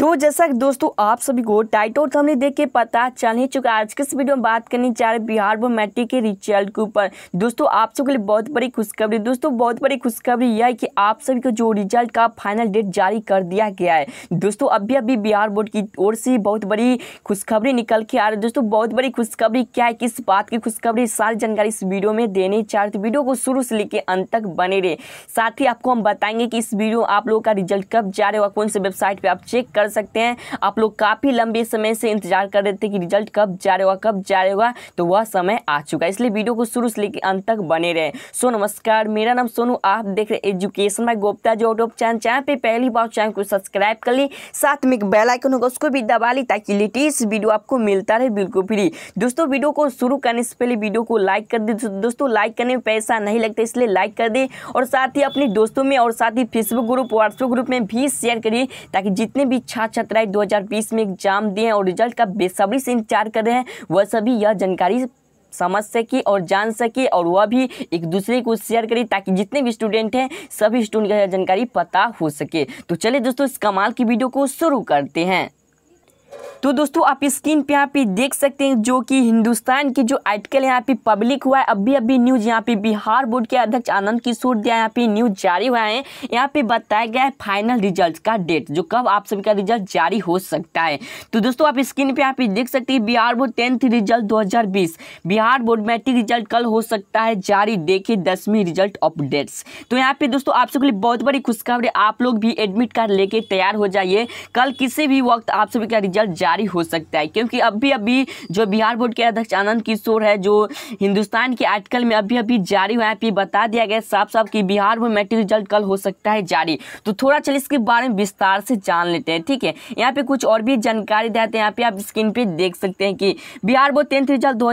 तो जैसा कि दोस्तों आप सभी को टाइटल हमने देख के पता चल ही चुका आज के इस वीडियो में बात करनी चाह रहे बिहार बोर्ड मैट्रिक के रिजल्ट के ऊपर दोस्तों आप सबके लिए बहुत बड़ी खुशखबरी दोस्तों बहुत बड़ी खुशखबरी यह है कि आप सभी को जो रिजल्ट का फाइनल डेट जारी कर दिया गया है दोस्तों अभी अभी बिहार बोर्ड की ओर से बहुत बड़ी खुशखबरी निकल के आ रही है दोस्तों बहुत बड़ी खुशखबरी क्या है किस बात की खुशखबरी सारी जानकारी इस वीडियो में देने चाह रहे वीडियो तो को शुरू से लेकर अंत तक बने रहे साथ ही आपको हम बताएंगे कि इस वीडियो आप लोगों का रिजल्ट कब जा रहे हो कौन से वेबसाइट पर आप चेक कर सकते हैं आप लोग काफ़ी लंबे समय से इंतजार कर रहे थे कि रिजल्ट कब जारी होगा कब जारी होगा तो वह समय आ चुका है इसलिए वीडियो को शुरू से लेकर अंत तक बने रहे सो नमस्कार मेरा नाम सोनू आप देख रहे एजुकेशन में गुप्ता जो यूट्यूब चैनल चैनल पर पहली बार चैनल को सब्सक्राइब कर ली साथ में एक बेलाइकन होगा उसको भी दबा ली ताकि लेटेस्ट वीडियो आपको मिलता रहे बिल्कुल फ्री दोस्तों वीडियो को शुरू करने से पहले वीडियो को लाइक कर दे दोस्तों लाइक करने में पैसा नहीं लगता इसलिए लाइक कर दे और साथ ही अपने दोस्तों में और साथ ही फेसबुक ग्रुप व्हाट्सएप ग्रुप में भी शेयर करिए ताकि जितने भी छात्र छात्राएं 2020 में एग्जाम दिए हैं और रिजल्ट का बेसब्री से इंतजार कर रहे हैं वह सभी यह जानकारी समझ सके और जान सके और वह भी एक दूसरे को शेयर करे ताकि जितने भी स्टूडेंट हैं सभी स्टूडेंट का जानकारी पता हो सके तो चलिए दोस्तों इस कमाल की वीडियो को शुरू करते हैं तो दोस्तों आप स्क्रीन पे यहाँ पे देख सकते हैं जो कि हिंदुस्तान की जो आर्टिकल यहाँ पे पब्लिक हुआ है अभी अभी न्यूज यहाँ पे बिहार बोर्ड के अध्यक्ष आनंद किशोर दिया यहाँ पे न्यूज जारी हुआ है यहाँ पे बताया गया है फाइनल रिजल्ट का डेट जो कब आप सभी का रिजल्ट जारी हो सकता है तो दोस्तों आप स्क्रीन पे यहाँ पे देख सकते हैं बिहार बोर्ड टेंथ रिजल्ट दो बिहार बोर्ड मैट्रिक रिजल्ट कल हो सकता है जारी देखे दसवीं रिजल्ट अपडेट्स तो यहाँ पे दोस्तों आप सबके लिए बहुत बड़ी खुशखबरी आप लोग भी एडमिट कार्ड लेके तैयार हो जाइए कल किसी भी वक्त आप सभी का रिजल्ट जारी हो सकता है क्योंकि अभी अभी जो बिहार बोर्ड के अध्यक्ष आनंद किशोर है जो हिंदुस्तान के आर्टिकल में अभी अभी जारी हुआ है बता दिया गया साफ साफ कि बिहार में मैट्रिक रिजल्ट कल हो सकता है जारी तो थोड़ा चलिए इसके बारे में विस्तार से जान लेते हैं ठीक है यहाँ पे कुछ और भी जानकारी देते हैं यहाँ पे आप स्क्रीन पे देख सकते हैं कि बिहार बोर्ड टेंथ रिजल्ट दो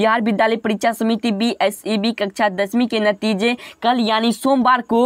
बिहार विद्यालय परीक्षा समिति बी e कक्षा दसवीं के नतीजे कल यानी सोमवार को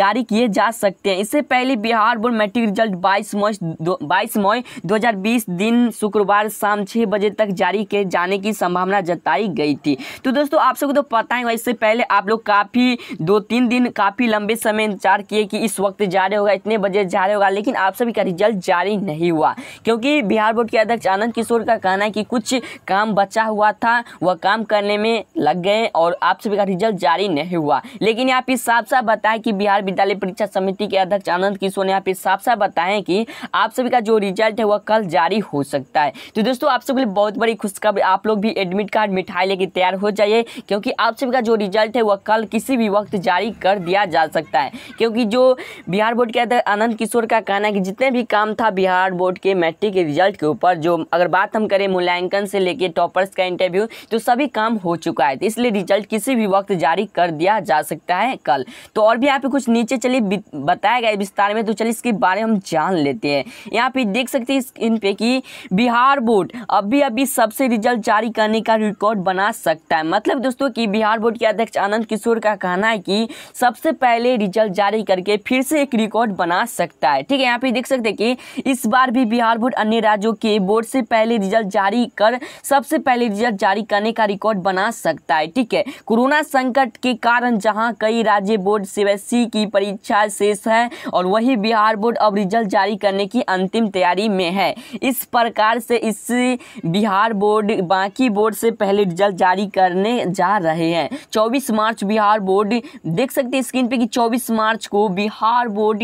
जारी किए जा सकते हैं इससे पहले बिहार बोर्ड मैट्रिक रिजल्ट बाईस मई बाईस मई दो इस दिन शुक्रवार शाम छः बजे तक जारी किए जाने की संभावना जताई गई थी तो दोस्तों आप सबको तो पता है इससे पहले आप लोग काफ़ी दो तीन दिन काफ़ी लंबे समय इंतजार किए कि इस वक्त जारी होगा इतने बजे जारी होगा लेकिन आप सभी का रिजल्ट जारी नहीं हुआ क्योंकि बिहार बोर्ड के अध्यक्ष आनंद किशोर का कहना है कि कुछ काम बचा हुआ था वह काम करने में लग गए और आप सभी का रिजल्ट जारी नहीं हुआ लेकिन यहाँ पे साफ साफ बताया कि बिहार विद्यालय परीक्षा समिति के अध्यक्ष आनंद किशोर ने यहाँ पे साफ साफ बताया कि आप सभी का जो रिजल्ट है वह कल जारी जारी हो सकता है तो दोस्तों आप सबके लिए बहुत बड़ी खुशखबरी आप लोग भी एडमिट कार्ड मिठाई लेके तैयार हो जाइए क्योंकि आप सभी का जो रिजल्ट है वह कल किसी भी वक्त जारी कर दिया जा सकता है क्योंकि जो बिहार बोर्ड के अध्यक्ष आनंद किशोर का कहना है कि जितने भी काम था बिहार बोर्ड के मैट्रिक के रिजल्ट के ऊपर जो अगर बात हम करें मूल्यांकन से लेकर टॉपर्स का इंटरव्यू तो सभी काम हो चुका है तो इसलिए रिजल्ट किसी भी वक्त जारी कर दिया जा सकता है कल तो और भी यहाँ पे कुछ नीचे चलिए बताया गया विस्तार में तो चलिए इसके बारे में हम जान लेते हैं यहाँ पे देख सकते हैं इन पे कि बिहार बोर्ड अभी अभी सबसे रिजल्ट जारी करने का रिकॉर्ड बना सकता है मतलब दोस्तों कि बिहार बोर्ड के अध्यक्ष आनंद किशोर का कहना है कि सबसे पहले रिजल्ट जारी करके फिर से एक रिकॉर्ड बना सकता है ठीक है यहाँ पे देख सकते हैं कि इस बार भी बिहार बोर्ड अन्य राज्यों के बोर्ड से पहले रिजल्ट जारी कर सबसे पहले रिजल्ट जारी करने का रिकॉर्ड बना सकता है ठीक है कोरोना संकट के कारण जहाँ कई राज्य बोर्ड सीबीएसई की परीक्षा शेष है और वही बिहार बोर्ड अब रिजल्ट जारी करने की अंतिम तैयारी में है इस प्रकार से इस बिहार बोर्ड बाकी बोर्ड से पहले रिजल्ट जारी करने जा रहे हैं 24 मार्च बिहार बोर्ड देख सकते हैं स्क्रीन पे कि 24 मार्च को बिहार बोर्ड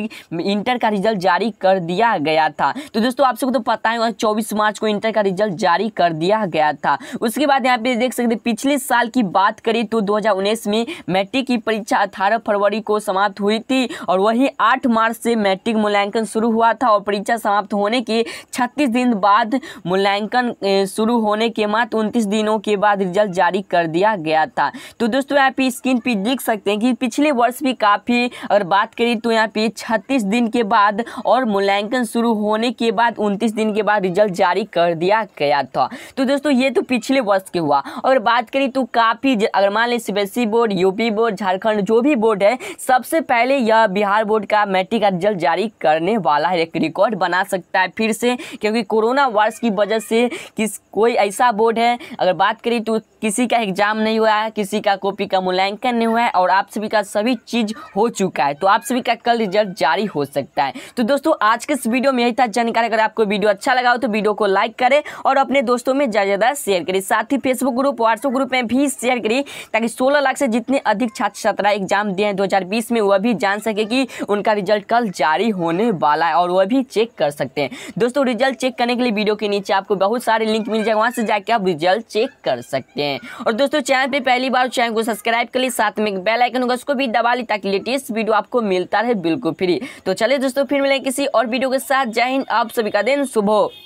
इंटर का रिजल्ट जारी कर दिया गया था तो दोस्तों आप सबको तो पता ही होगा चौबीस मार्च को इंटर का रिजल्ट जारी कर दिया गया था उसके बाद यहाँ पे देख सकते पिछले साल की बात करें तो दो में मैट्रिक की परीक्षा अठारह फरवरी को समाप्त हुई थी और वही 8 मार्च से मैट्रिक मूल्यांकन शुरू हुआ था और परीक्षा समाप्त होने के 36 दिन बाद मूल्यांकन शुरू होने के मात्र उनतीस दिनों के बाद रिजल्ट जारी कर दिया गया था तो दोस्तों यहाँ पे स्क्रीन पे देख सकते हैं कि पिछले वर्ष भी काफ़ी अगर बात करें तो यहाँ पे छत्तीस दिन के बाद और मूल्यांकन शुरू होने के बाद उनतीस दिन के बाद रिजल्ट जारी कर दिया गया था तो दोस्तों ये तो पिछले वर्ष के हुआ और बात करें तो काफ़ी अगर मान लें C board UP board Jharkhand जो भी बोर्ड है सबसे पहले यह बिहार बोर्ड का मैट्रिक का रिजल्ट जारी करने वाला है एक रिकॉर्ड बना सकता है फिर से क्योंकि क्योंकि कोरोना वायरस की वजह से किस कोई ऐसा बोर्ड है अगर बात करें तो किसी का एग्जाम नहीं हुआ है किसी का कॉपी का मूल्यांकन नहीं हुआ है और आप सभी का सभी चीज़ हो चुका है तो आप सभी का कल रिजल्ट जारी हो सकता है तो दोस्तों आज के इस वीडियो में यही था जानकारी अगर आपको वीडियो अच्छा लगा हो तो वीडियो को लाइक करें और अपने दोस्तों में ज़्यादा ज़्यादा शेयर करें साथ ही फेसबुक ग्रुप व्हाट्सअप ग्रुप में भी शेयर करिए ताकि सोलह लाख से जितने अधिक छात्र छात्रा एग्जाम दिए हैं दो में वह भी जान सके कि उनका रिजल्ट कल जारी होने वाला है और वह भी चेक कर सकते हैं दोस्तों रिजल्ट चेक करने के लिए वीडियो के नीचे आपको बहुत सारे लिंक मिल जाएगा वहाँ से जाके आप रिजल्ट चेक कर सकते हैं हैं और दोस्तों चैनल पर पहली बार चैनल को सब्सक्राइब कर ली साथ में एक बेल आइकन होगा उसको भी दबा ली ताकि लेटेस्ट वीडियो आपको मिलता रहे बिल्कुल फ्री तो चले दोस्तों फिर मिलेंगे किसी और वीडियो के साथ जय हिंद आप सभी का दिन शुभ